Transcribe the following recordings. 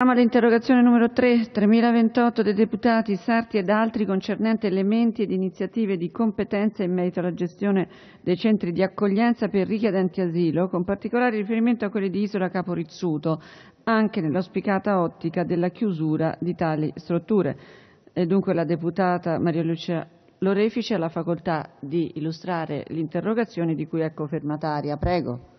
Siamo all'interrogazione numero 3, 3028 dei deputati Sarti ed altri concernente elementi ed iniziative di competenza in merito alla gestione dei centri di accoglienza per richiedenti asilo, con particolare riferimento a quelli di Isola Capo Rizzuto, anche nell'auspicata ottica della chiusura di tali strutture. E dunque la deputata Maria Lucia Lorefice ha la facoltà di illustrare l'interrogazione di cui è cofirmataria. Prego.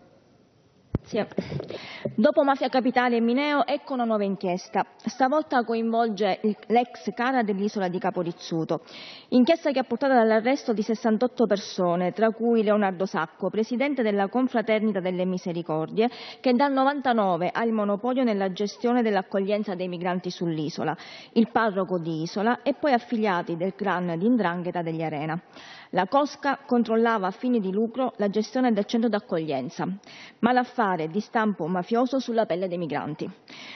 Dopo Mafia Capitale e Mineo, ecco una nuova inchiesta. Stavolta coinvolge l'ex cara dell'isola di Capo Rizzuto. Inchiesta che ha portato all'arresto di 68 persone, tra cui Leonardo Sacco, presidente della Confraternita delle Misericordie, che dal 99 ha il monopolio nella gestione dell'accoglienza dei migranti sull'isola, il parroco di Isola e poi affiliati del clan di Indrangheta degli Arena. La Cosca controllava a fini di lucro la gestione del centro d'accoglienza, ma l'affare fare di stampo mafioso sulla pelle dei migranti.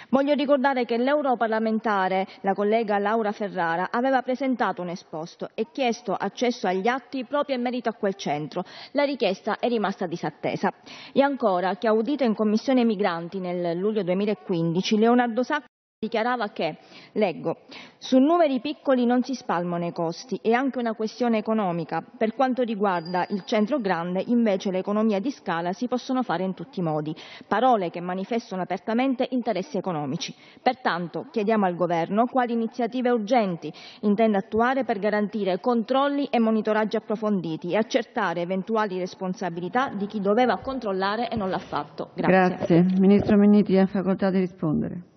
Voglio ricordare che l'europarlamentare, la collega Laura Ferrara, aveva presentato un esposto e chiesto accesso agli atti proprio in merito a quel centro. La richiesta è rimasta disattesa. E ancora, che ha udito in Commissione Migranti nel luglio 2015, Leonardo Sacco dichiarava che, leggo, su numeri piccoli non si spalmano i costi, è anche una questione economica. Per quanto riguarda il centro grande, invece, l'economia di scala si possono fare in tutti i modi, parole che manifestano apertamente interessi economici. Pertanto chiediamo al Governo quali iniziative urgenti intende attuare per garantire controlli e monitoraggi approfonditi e accertare eventuali responsabilità di chi doveva controllare e non l'ha fatto. Grazie. Grazie. Ministro Minniti ha facoltà di rispondere.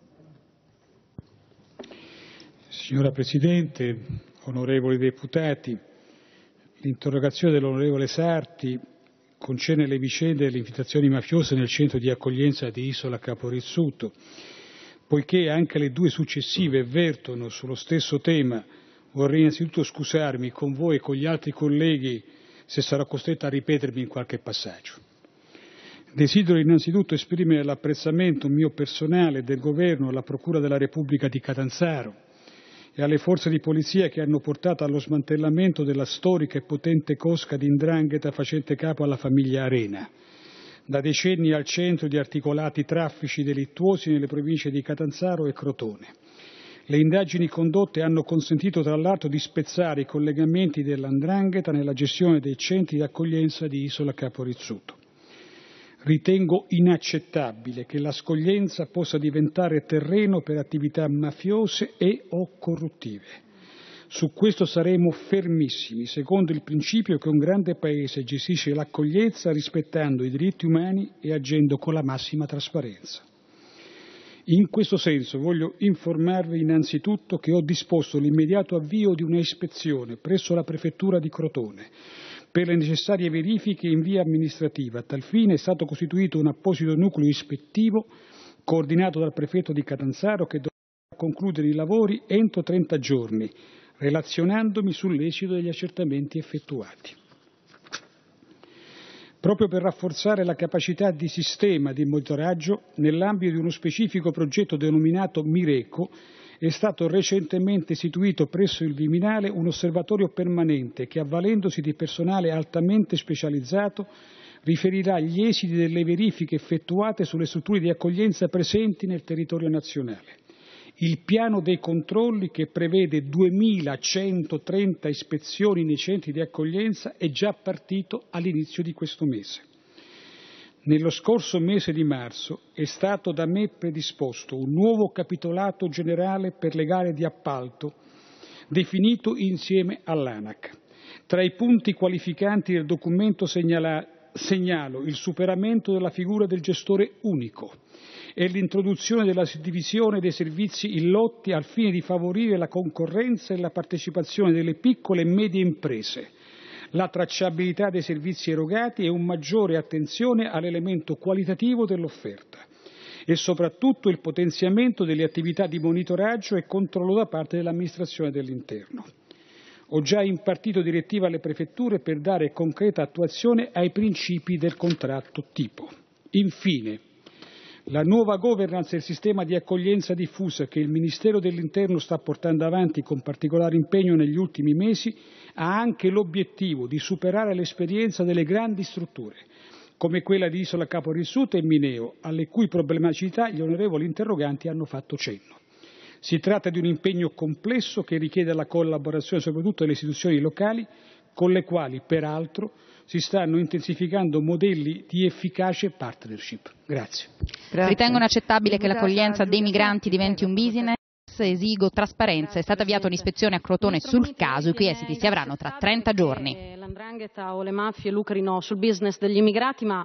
Signora Presidente, onorevoli deputati, l'interrogazione dell'onorevole Sarti concerne le vicende delle infiltrazioni mafiose nel centro di accoglienza di Isola Caporizzuto, poiché anche le due successive vertono sullo stesso tema, vorrei innanzitutto scusarmi con voi e con gli altri colleghi se sarò costretto a ripetermi in qualche passaggio. Desidero innanzitutto esprimere l'apprezzamento mio personale del Governo alla Procura della Repubblica di Catanzaro, e alle forze di polizia che hanno portato allo smantellamento della storica e potente cosca di 'ndrangheta facente capo alla famiglia Arena, da decenni al centro di articolati traffici delittuosi nelle province di Catanzaro e Crotone. Le indagini condotte hanno consentito tra l'altro di spezzare i collegamenti della 'ndrangheta nella gestione dei centri di accoglienza di Isola Caporizzuto. Ritengo inaccettabile che la scoglienza possa diventare terreno per attività mafiose e o corruttive. Su questo saremo fermissimi, secondo il principio che un grande Paese gestisce l'accoglienza rispettando i diritti umani e agendo con la massima trasparenza. In questo senso voglio informarvi innanzitutto che ho disposto l'immediato avvio di una ispezione presso la Prefettura di Crotone, per le necessarie verifiche in via amministrativa. A tal fine è stato costituito un apposito nucleo ispettivo, coordinato dal prefetto di Catanzaro, che dovrà concludere i lavori entro 30 giorni, relazionandomi sull'esito degli accertamenti effettuati. Proprio per rafforzare la capacità di sistema di monitoraggio, nell'ambito di uno specifico progetto denominato Mireco, è stato recentemente istituito presso il Viminale un osservatorio permanente che, avvalendosi di personale altamente specializzato, riferirà gli esiti delle verifiche effettuate sulle strutture di accoglienza presenti nel territorio nazionale. Il piano dei controlli, che prevede 2.130 ispezioni nei centri di accoglienza, è già partito all'inizio di questo mese. Nello scorso mese di marzo è stato da me predisposto un nuovo capitolato generale per le gare di appalto, definito insieme all'ANAC. Tra i punti qualificanti del documento segnala, segnalo il superamento della figura del gestore unico e l'introduzione della suddivisione dei servizi in lotti al fine di favorire la concorrenza e la partecipazione delle piccole e medie imprese, la tracciabilità dei servizi erogati e un maggiore attenzione all'elemento qualitativo dell'offerta e soprattutto il potenziamento delle attività di monitoraggio e controllo da parte dell'amministrazione dell'interno. Ho già impartito direttiva alle prefetture per dare concreta attuazione ai principi del contratto tipo. Infine, la nuova governance e il sistema di accoglienza diffusa che il Ministero dell'Interno sta portando avanti con particolare impegno negli ultimi mesi ha anche l'obiettivo di superare l'esperienza delle grandi strutture, come quella di Isola Capo Rizzuto e Mineo, alle cui problematicità gli onorevoli interroganti hanno fatto cenno. Si tratta di un impegno complesso che richiede la collaborazione soprattutto delle istituzioni locali con le quali, peraltro, si stanno intensificando modelli di efficace partnership. Grazie. Grazie. Ritengo inaccettabile che l'accoglienza dei migranti diventi un business. Esigo trasparenza. È stata avviata un'ispezione a Crotone sul caso, i cui esiti si avranno tra 30 giorni. L'andrangheta o le mafie lucrino sul business degli immigrati, ma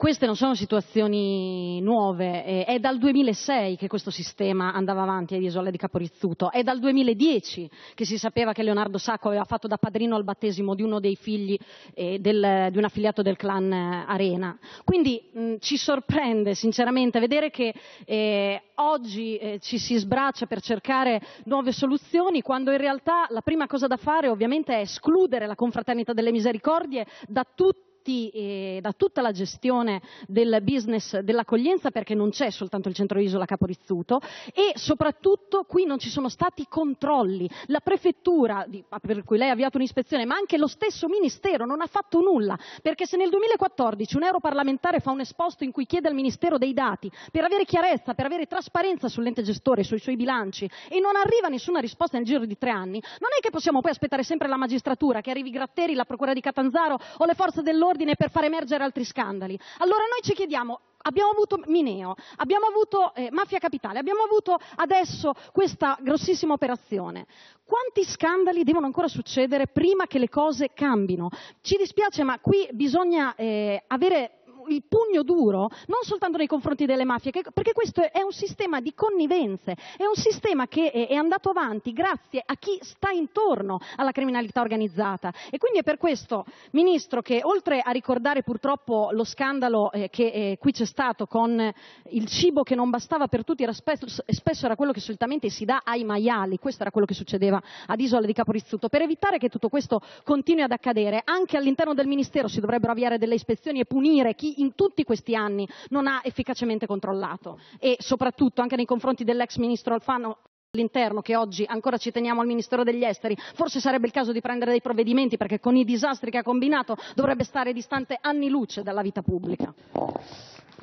queste non sono situazioni nuove, eh, è dal 2006 che questo sistema andava avanti ad Isola di Caporizzuto, è dal 2010 che si sapeva che Leonardo Sacco aveva fatto da padrino al battesimo di uno dei figli eh, del, di un affiliato del clan eh, Arena. Quindi mh, ci sorprende sinceramente vedere che eh, oggi eh, ci si sbraccia per cercare nuove soluzioni quando in realtà la prima cosa da fare ovviamente è escludere la confraternita delle misericordie da tutti eh, da tutta la gestione del *business* dell'accoglienza, perché non c'è soltanto il centro isola Capo Rizzuto e soprattutto qui non ci sono stati controlli. La prefettura, ah, per cui lei ha avviato un'ispezione, ma anche lo stesso Ministero non ha fatto nulla, perché se nel 2014 un europarlamentare fa un esposto in cui chiede al Ministero dei dati per avere chiarezza, per avere trasparenza sull'ente gestore, sui suoi bilanci e non arriva nessuna risposta nel giro di tre anni, non è che possiamo poi aspettare sempre la magistratura, che arrivi Gratteri, la procura di Catanzaro o le forze dell'ordine ordine per far emergere altri scandali. Allora noi ci chiediamo, abbiamo avuto Mineo, abbiamo avuto eh, Mafia Capitale, abbiamo avuto adesso questa grossissima operazione. Quanti scandali devono ancora succedere prima che le cose cambino? Ci dispiace, ma qui bisogna eh, avere il pugno duro non soltanto nei confronti delle mafie, perché questo è un sistema di connivenze, è un sistema che è andato avanti grazie a chi sta intorno alla criminalità organizzata. E quindi è per questo, Ministro, che oltre a ricordare purtroppo lo scandalo eh, che eh, qui c'è stato con il cibo che non bastava per tutti, era spesso, spesso era quello che solitamente si dà ai maiali, questo era quello che succedeva ad Isola di Caporizzuto, per evitare che tutto questo continui ad accadere, anche all'interno del Ministero si dovrebbero avviare delle ispezioni e punire chi chi in tutti questi anni non ha efficacemente controllato e soprattutto anche nei confronti dell'ex ministro Alfano all'interno che oggi ancora ci teniamo al Ministero degli Esteri, forse sarebbe il caso di prendere dei provvedimenti perché con i disastri che ha combinato dovrebbe stare distante anni luce dalla vita pubblica.